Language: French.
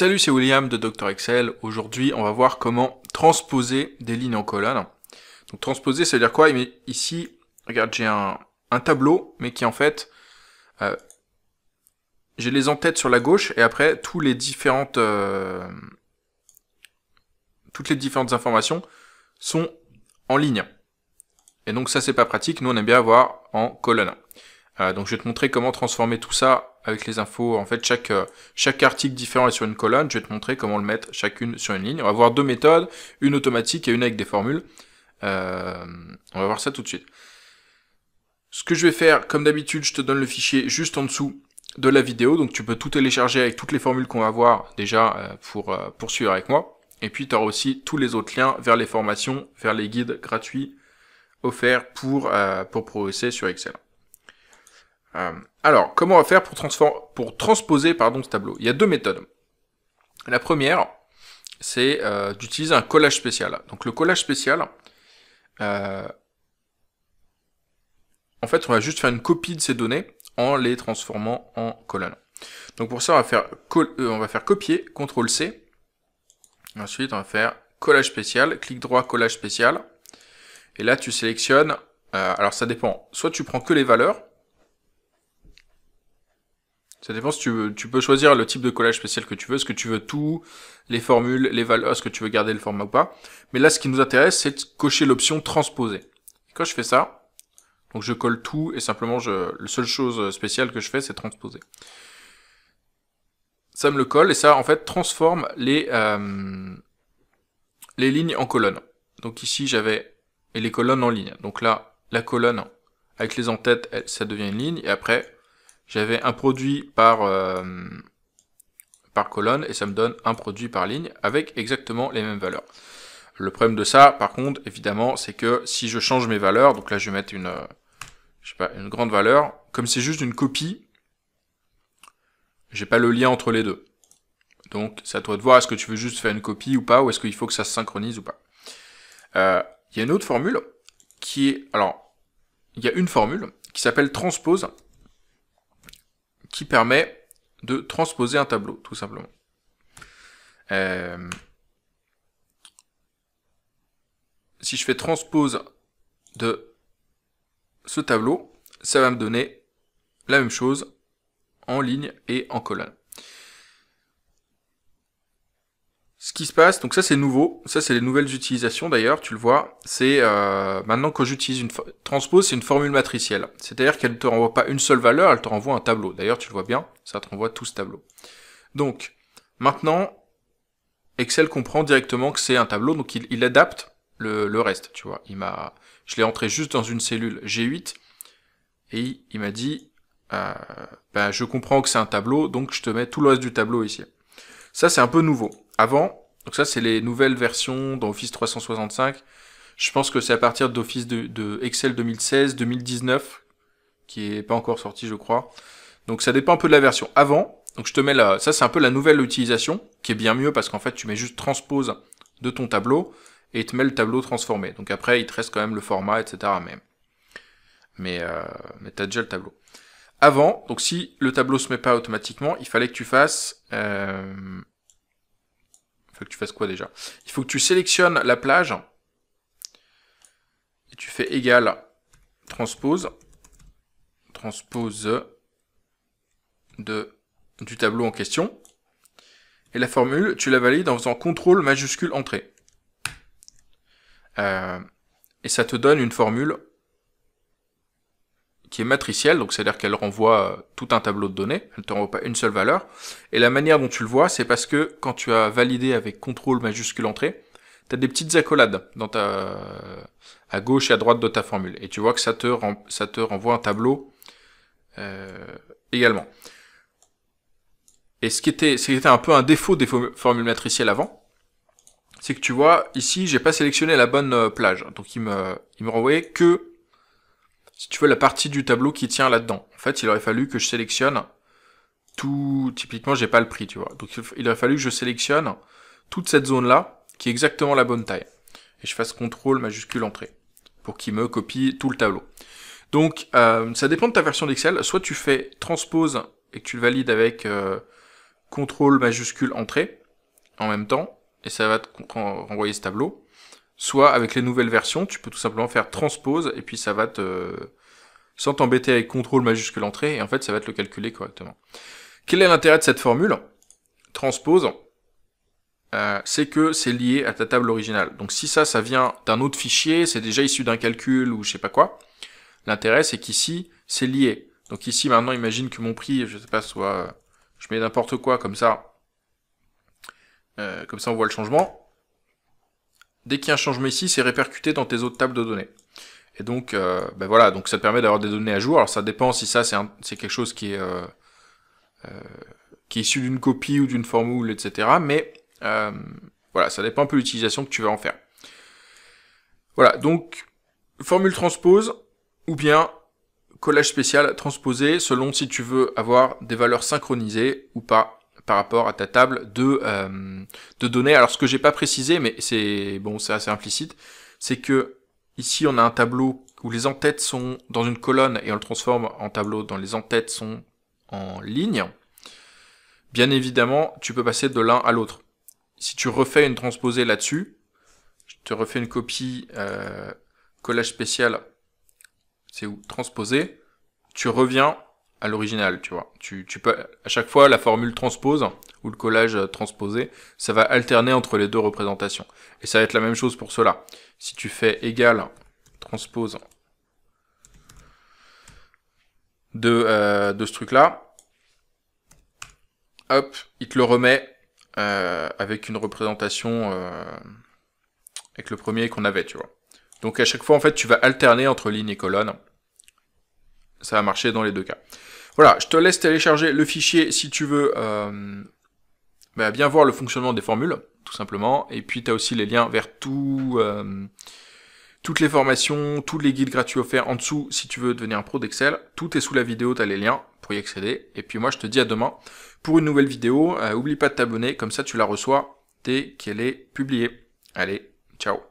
Salut, c'est William de Dr Excel. Aujourd'hui, on va voir comment transposer des lignes en colonne. Donc transposer, ça veut dire quoi eh Ici, regarde, j'ai un, tableau, mais qui en fait, euh, j'ai les en-têtes sur la gauche, et après, tous les différentes, euh, toutes les différentes informations sont en ligne. Et donc ça, c'est pas pratique. Nous, on aime bien avoir en colonne. Euh, donc je vais te montrer comment transformer tout ça avec les infos. En fait, chaque, euh, chaque article différent est sur une colonne. Je vais te montrer comment le mettre chacune sur une ligne. On va voir deux méthodes, une automatique et une avec des formules. Euh, on va voir ça tout de suite. Ce que je vais faire, comme d'habitude, je te donne le fichier juste en dessous de la vidéo. Donc tu peux tout télécharger avec toutes les formules qu'on va voir déjà euh, pour poursuivre avec moi. Et puis tu auras aussi tous les autres liens vers les formations, vers les guides gratuits offerts pour, pour progresser sur Excel. Euh, alors, comment on va faire pour, transposer ce tableau Il y a deux méthodes. La première, c'est euh, d'utiliser un collage spécial. Donc le collage spécial, euh, en fait, on va juste faire une copie de ces données en les transformant en colonnes. Donc pour ça, on va faire, on va faire copier, CTRL-C. Ensuite, on va faire collage spécial, clic droit, collage spécial. Et là, tu sélectionnes, alors ça dépend, soit tu prends que les valeurs, ça dépend si tu veux, tu peux choisir le type de collage spécial que tu veux, ce que tu veux tout, les formules, les valeurs, ce que tu veux garder le format ou pas. Mais là, ce qui nous intéresse, c'est de cocher l'option transposer. quand je fais ça, donc je colle tout et simplement je, la seule chose spéciale que je fais, c'est transposer. Ça me le colle et ça, en fait, transforme les, euh, les lignes en colonnes. Donc ici, j'avais, et les colonnes en ligne. Donc là, la colonne avec les entêtes, ça devient une ligne et après, j'avais un produit par, euh, par colonne et ça me donne un produit par ligne avec exactement les mêmes valeurs. Le problème de ça, par contre, évidemment, c'est que si je change mes valeurs, donc là je vais mettre une, euh, je sais pas, une grande valeur, comme c'est juste une copie, j'ai pas le lien entre les deux. Donc c'est à toi de voir, est-ce que tu veux juste faire une copie ou pas, ou est-ce qu'il faut que ça se synchronise ou pas. Euh, il y a une autre formule qui est, alors, il y a une formule qui s'appelle transpose, qui permet de transposer un tableau, tout simplement. Euh, si je fais transpose de ce tableau, ça va me donner la même chose en ligne et en colonne. se passe, donc ça c'est nouveau, ça c'est les nouvelles utilisations d'ailleurs, tu le vois, c'est euh, maintenant quand j'utilise une transpose, c'est une formule matricielle. C'est-à-dire qu'elle ne te renvoie pas une seule valeur, elle te renvoie un tableau. D'ailleurs, tu le vois bien, ça te renvoie tout ce tableau. Donc, maintenant, Excel comprend directement que c'est un tableau, donc il, adapte le, le, reste, tu vois. Il m'a, je l'ai entré juste dans une cellule G8 et il, m'a dit, euh, ben, je comprends que c'est un tableau, donc je te mets tout le reste du tableau ici. Ça, c'est un peu nouveau. Avant, donc ça, c'est les nouvelles versions d'Office 365. Je pense que c'est à partir d'Office de, Excel 2016, 2019, qui est pas encore sorti, je crois. Donc ça dépend un peu de la version. Avant, donc je te mets là, ça c'est un peu la nouvelle utilisation, qui est bien mieux parce qu'en fait tu mets juste transpose de ton tableau et il te met le tableau transformé. Donc après il te reste quand même le format, etc. Mais mais, euh, mais déjà le tableau. Avant, donc si le tableau se met pas automatiquement, il fallait que tu fasses euh, faut que tu fasses quoi déjà Il faut que tu sélectionnes la plage et tu fais égal transpose transpose de du tableau en question et la formule tu la valides en faisant contrôle majuscule entrée euh, et ça te donne une formule qui est matricielle, donc c'est-à-dire qu'elle renvoie euh, tout un tableau de données, elle ne te renvoie pas une seule valeur. Et la manière dont tu le vois, c'est parce que quand tu as validé avec contrôle majuscule entrée, tu as des petites accolades dans ta euh, à gauche et à droite de ta formule. Et tu vois que ça te, ça te renvoie un tableau euh, également. Et ce qui, était, un peu un défaut des formules matricielles avant, c'est que tu vois, ici, j'ai pas sélectionné la bonne plage. Donc il me, il me renvoyait que si tu veux, la partie du tableau qui tient là-dedans. En fait, il aurait fallu que je sélectionne tout, typiquement, j'ai pas le prix, tu vois. Donc, il aurait fallu que je sélectionne toute cette zone-là, qui est exactement la bonne taille. Et je fasse CTRL majuscule entrée, pour qu'il me copie tout le tableau. Donc, euh, ça dépend de ta version d'Excel. Soit tu fais transpose et que tu le valides avec euh, CTRL majuscule entrée en même temps, et ça va te renvoyer ce tableau. Soit avec les nouvelles versions, tu peux tout simplement faire transpose et puis ça va te sans t'embêter avec contrôle majuscule entrée et en fait ça va te le calculer correctement. Quel est l'intérêt de cette formule Transpose. Euh, c'est que c'est lié à ta table originale. Donc si ça, ça vient d'un autre fichier, c'est déjà issu d'un calcul ou je sais pas quoi, l'intérêt c'est qu'ici, c'est lié. Donc ici, maintenant, imagine que mon prix, je sais pas, soit... Je mets n'importe quoi comme ça. Euh, comme ça, on voit le changement dès qu'il y a un changement ici, c'est répercuté dans tes autres tables de données. Et donc, euh, ben voilà, donc ça te permet d'avoir des données à jour. Alors ça dépend si ça c'est quelque chose qui est euh, euh, qui est issu d'une copie ou d'une formule, etc. Mais voilà, ça dépend un peu de l'utilisation que tu vas en faire. Voilà, donc formule transpose ou bien collage spécial transposé selon si tu veux avoir des valeurs synchronisées ou pas par rapport à ta table de, euh, de données. Alors ce que j'ai pas précisé, mais c'est bon, c'est assez implicite, c'est que ici on a un tableau où les entêtes sont dans une colonne et on le transforme en tableau dans les entêtes sont en ligne. Bien évidemment, tu peux passer de l'un à l'autre. Si tu refais une transposée là-dessus, je te refais une copie euh, collage spécial, c'est où transposer, Tu reviens à l'original, tu vois. Tu, tu peux, à chaque fois, la formule transpose ou le collage euh, transposé, ça va alterner entre les deux représentations. Et ça va être la même chose pour cela. Si tu fais égal transpose de, euh, de ce truc-là, hop, il te le remet euh, avec une représentation avec le premier qu'on avait, tu vois. Donc à chaque fois, en fait, tu vas alterner entre lignes et colonnes ça a marché dans les deux cas. Voilà, je te laisse télécharger le fichier si tu veux euh, bah, bien voir le fonctionnement des formules, tout simplement. Et puis, tu as aussi les liens vers tout, euh, toutes les formations, tous les guides gratuits offerts en dessous si tu veux devenir un pro d'Excel. Tout est sous la vidéo, tu as les liens pour y accéder. Et puis moi, je te dis à demain pour une nouvelle vidéo. Euh, oublie pas de t'abonner, comme ça tu la reçois dès qu'elle est publiée. Allez, ciao